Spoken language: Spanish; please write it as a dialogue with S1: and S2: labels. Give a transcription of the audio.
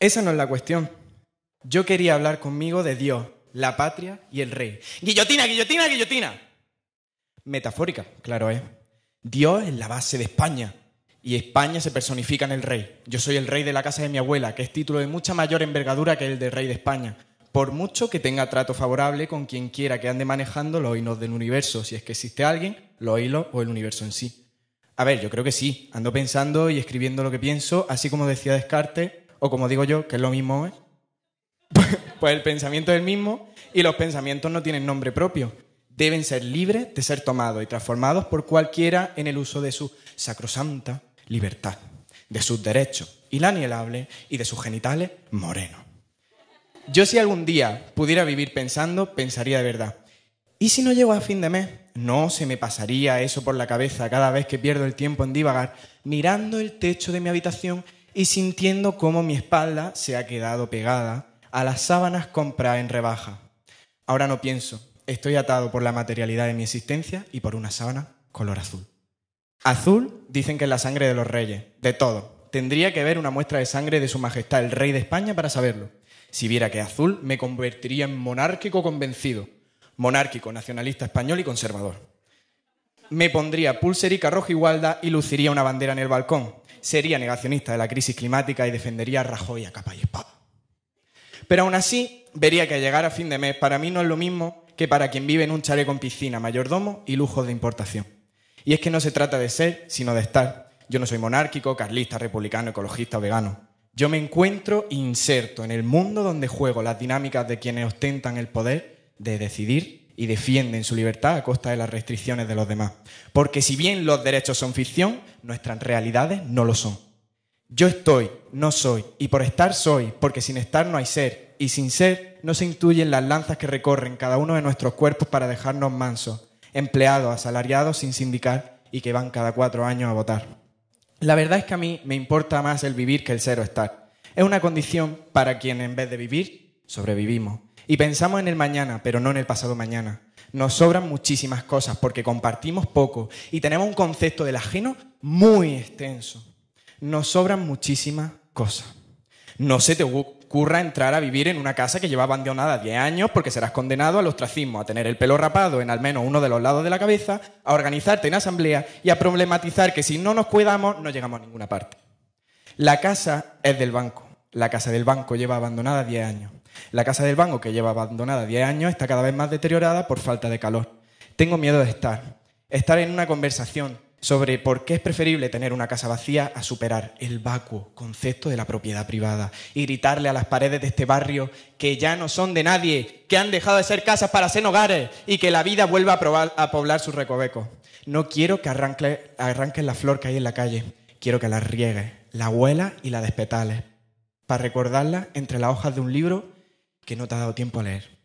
S1: Esa no es la cuestión. Yo quería hablar conmigo de Dios, la patria y el rey. Guillotina, guillotina, guillotina. Metafórica, claro, ¿eh? Dios es la base de España y España se personifica en el rey. Yo soy el rey de la casa de mi abuela, que es título de mucha mayor envergadura que el de rey de España, por mucho que tenga trato favorable con quien quiera que ande manejando los hilos del universo, si es que existe alguien, los hilos o el universo en sí. A ver, yo creo que sí, ando pensando y escribiendo lo que pienso, así como decía Descartes, o como digo yo, que es lo mismo, ¿eh? pues el pensamiento es el mismo y los pensamientos no tienen nombre propio. Deben ser libres de ser tomados y transformados por cualquiera en el uso de su sacrosanta libertad, de sus derechos inalienables y de sus genitales morenos. Yo si algún día pudiera vivir pensando, pensaría de verdad. ¿Y si no llego a fin de mes? No se me pasaría eso por la cabeza cada vez que pierdo el tiempo en divagar, mirando el techo de mi habitación y sintiendo cómo mi espalda se ha quedado pegada a las sábanas compradas en rebaja. Ahora no pienso, estoy atado por la materialidad de mi existencia y por una sábana color azul. Azul dicen que es la sangre de los reyes, de todo. Tendría que ver una muestra de sangre de su majestad el rey de España para saberlo. Si viera que azul, me convertiría en monárquico convencido, monárquico, nacionalista español y conservador. Me pondría pulserica roja igualda y luciría una bandera en el balcón, sería negacionista de la crisis climática y defendería a Rajoy a capa y espada. Pero aún así, vería que llegar a fin de mes para mí no es lo mismo que para quien vive en un chaleco con piscina, mayordomo y lujos de importación. Y es que no se trata de ser, sino de estar. Yo no soy monárquico, carlista, republicano, ecologista o vegano. Yo me encuentro inserto en el mundo donde juego las dinámicas de quienes ostentan el poder de decidir y defienden su libertad a costa de las restricciones de los demás. Porque si bien los derechos son ficción, nuestras realidades no lo son. Yo estoy, no soy, y por estar soy, porque sin estar no hay ser, y sin ser no se intuyen las lanzas que recorren cada uno de nuestros cuerpos para dejarnos mansos, empleados, asalariados sin sindical, y que van cada cuatro años a votar. La verdad es que a mí me importa más el vivir que el ser o estar. Es una condición para quien en vez de vivir, sobrevivimos y pensamos en el mañana, pero no en el pasado mañana. Nos sobran muchísimas cosas porque compartimos poco y tenemos un concepto del ajeno muy extenso. Nos sobran muchísimas cosas. No se te ocurra entrar a vivir en una casa que lleva abandonada 10 años porque serás condenado al ostracismo, a tener el pelo rapado en al menos uno de los lados de la cabeza, a organizarte en asamblea y a problematizar que si no nos cuidamos no llegamos a ninguna parte. La casa es del banco. La casa del banco lleva abandonada 10 años. La casa del banco, que lleva abandonada 10 años, está cada vez más deteriorada por falta de calor. Tengo miedo de estar. Estar en una conversación sobre por qué es preferible tener una casa vacía a superar el vacuo concepto de la propiedad privada y gritarle a las paredes de este barrio que ya no son de nadie, que han dejado de ser casas para ser hogares y que la vida vuelva a, poblar su recoveco. No quiero que arranquen arranque la flor que hay en la calle, quiero que la riegues, la huelas y la despetales, para recordarla entre las hojas de un libro que no te ha dado tiempo a leer.